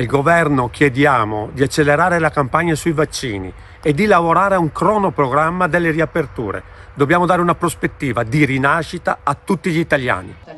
Al governo chiediamo di accelerare la campagna sui vaccini e di lavorare a un cronoprogramma delle riaperture. Dobbiamo dare una prospettiva di rinascita a tutti gli italiani.